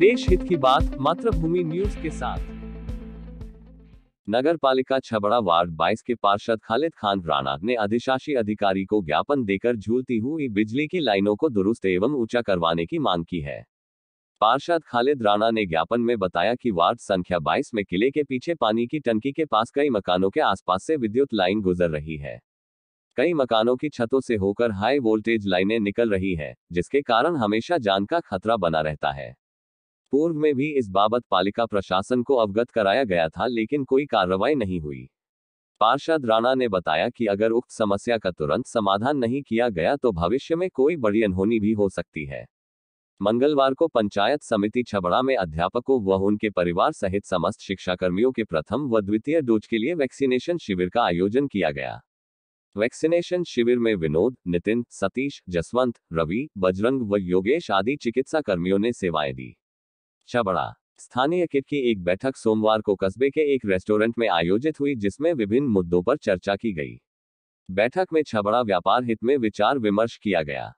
देश हित की बात मातृभूमि न्यूज के साथ नगर पालिका छबड़ा वार्ड 22 के पार्षद खालिद खान राणा ने अधिशासी अधिकारी को ज्ञापन देकर झूलती हुई बिजली की लाइनों को दुरुस्त एवं ऊंचा करवाने की मांग की है पार्षद खालिद राणा ने ज्ञापन में बताया कि वार्ड संख्या 22 में किले के पीछे पानी की टंकी के पास कई मकानों के आसपास से विद्युत लाइन गुजर रही है कई मकानों की छतों से होकर हाई वोल्टेज लाइनें निकल रही है जिसके कारण हमेशा जान का खतरा बना रहता है पूर्व में भी इस बाबत पालिका प्रशासन को अवगत कराया गया था लेकिन कोई कार्रवाई नहीं हुई पार्षद राणा ने बताया कि अगर उक्त समस्या का तुरंत समाधान नहीं किया गया तो भविष्य में कोई बड़ी अनहोनी भी हो सकती है मंगलवार को पंचायत समिति छबड़ा में अध्यापकों व उनके परिवार सहित समस्त शिक्षाकर्मियों के प्रथम व द्वितीय डोज के लिए वैक्सीनेशन शिविर का आयोजन किया गया वैक्सीनेशन शिविर में विनोद नितिन सतीश जसवंत रवि बजरंग व योगेश आदि चिकित्सा कर्मियों ने सेवाएं दी खदशा अच्छा बढ़ा स्थानीय किट की एक बैठक सोमवार को कस्बे के एक रेस्टोरेंट में आयोजित हुई जिसमें विभिन्न मुद्दों पर चर्चा की गई बैठक में छबड़ा व्यापार हित में विचार विमर्श किया गया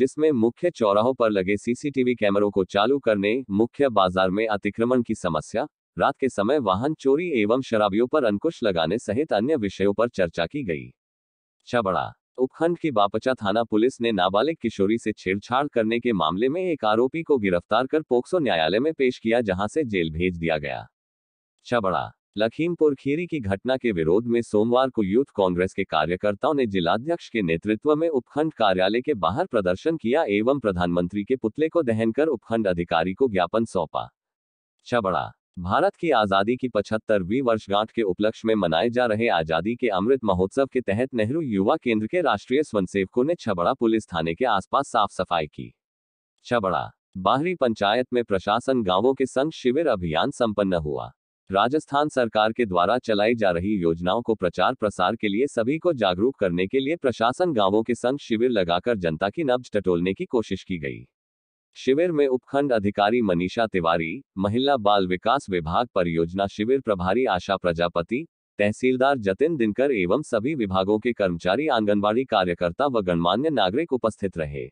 जिसमें मुख्य चौराहों पर लगे सीसीटीवी कैमरों को चालू करने मुख्य बाजार में अतिक्रमण की समस्या रात के समय वाहन चोरी एवं शराबियों पर अंकुश लगाने सहित अन्य विषयों पर चर्चा की गई छबड़ा उपखंड की बापचा थाना पुलिस ने नाबालिग किशोरी से छेड़छाड़ करने के मामले में एक आरोपी को गिरफ्तार कर पोक्सो न्यायालय में पेश किया जहां से जेल भेज दिया गया छबड़ा लखीमपुर खीरी की घटना के विरोध में सोमवार को यूथ कांग्रेस के कार्यकर्ताओं ने जिलाध्यक्ष के नेतृत्व में उपखंड कार्यालय के बाहर प्रदर्शन किया एवं प्रधानमंत्री के पुतले को दहन कर उपखंड अधिकारी को ज्ञापन सौंपा छबड़ा भारत की आज़ादी की पचहत्तरवीं वर्षगांठ के उपलक्ष्य में मनाए जा रहे आज़ादी के अमृत महोत्सव के तहत नेहरू युवा केंद्र के राष्ट्रीय स्वयंसेवकों ने छबड़ा पुलिस थाने के आसपास साफ सफाई की छबड़ा बाहरी पंचायत में प्रशासन गांवों के संग शिविर अभियान संपन्न हुआ राजस्थान सरकार के द्वारा चलाई जा रही योजनाओं को प्रचार प्रसार के लिए सभी को जागरूक करने के लिए प्रशासन गांवों के संग शिविर लगाकर जनता की नब्ज टटोलने की कोशिश की गई शिविर में उपखंड अधिकारी मनीषा तिवारी महिला बाल विकास विभाग परियोजना शिविर प्रभारी आशा प्रजापति तहसीलदार जतिन दिनकर एवं सभी विभागों के कर्मचारी आंगनबाड़ी कार्यकर्ता व गणमान्य नागरिक उपस्थित रहे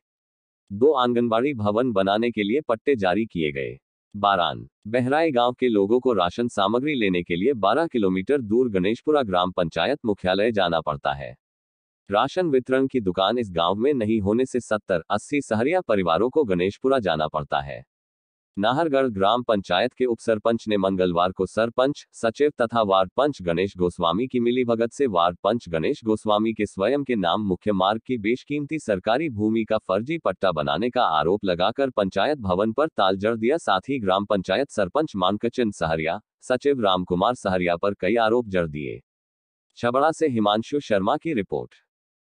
दो आंगनबाड़ी भवन बनाने के लिए पट्टे जारी किए गए बारान बहराई गांव के लोगों को राशन सामग्री लेने के लिए 12 किलोमीटर दूर गणेशपुरा ग्राम पंचायत मुख्यालय जाना पड़ता है राशन वितरण की दुकान इस गांव में नहीं होने से 70-80 सहरिया परिवारों को गणेशपुरा जाना पड़ता है नाहरगढ़ ग्राम पंचायत के उप सरपंच ने मंगलवार को सरपंच सचिव तथा वार्ड पंच गणेश गोस्वामी की मिली भगत से वार्ड पंच गणेश गोस्वामी के स्वयं के नाम मुख्य मार्ग की बेशकीमती सरकारी भूमि का फर्जी पट्टा बनाने का आरोप लगाकर पंचायत भवन पर ताल जड़ दिया साथ ही ग्राम पंचायत सरपंच मानकचंद सहरिया सचिव कुमार सहरिया पर कई आरोप जड़ दिए छबड़ा से हिमांशु शर्मा की रिपोर्ट